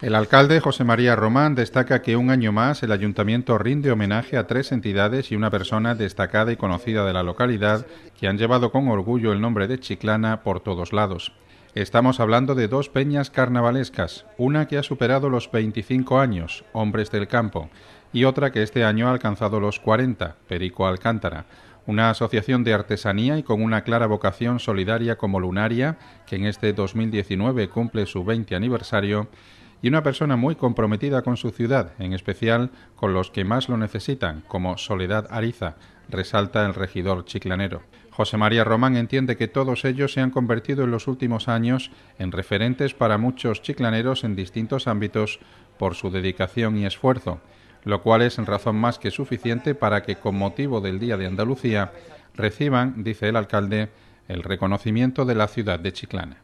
El alcalde José María Román destaca que un año más el ayuntamiento rinde homenaje a tres entidades y una persona destacada y conocida de la localidad que han llevado con orgullo el nombre de Chiclana por todos lados. Estamos hablando de dos peñas carnavalescas, una que ha superado los 25 años, Hombres del Campo, y otra que este año ha alcanzado los 40, Perico Alcántara una asociación de artesanía y con una clara vocación solidaria como Lunaria, que en este 2019 cumple su 20 aniversario, y una persona muy comprometida con su ciudad, en especial con los que más lo necesitan, como Soledad Ariza, resalta el regidor chiclanero. José María Román entiende que todos ellos se han convertido en los últimos años en referentes para muchos chiclaneros en distintos ámbitos por su dedicación y esfuerzo lo cual es razón más que suficiente para que, con motivo del Día de Andalucía, reciban, dice el alcalde, el reconocimiento de la ciudad de Chiclana.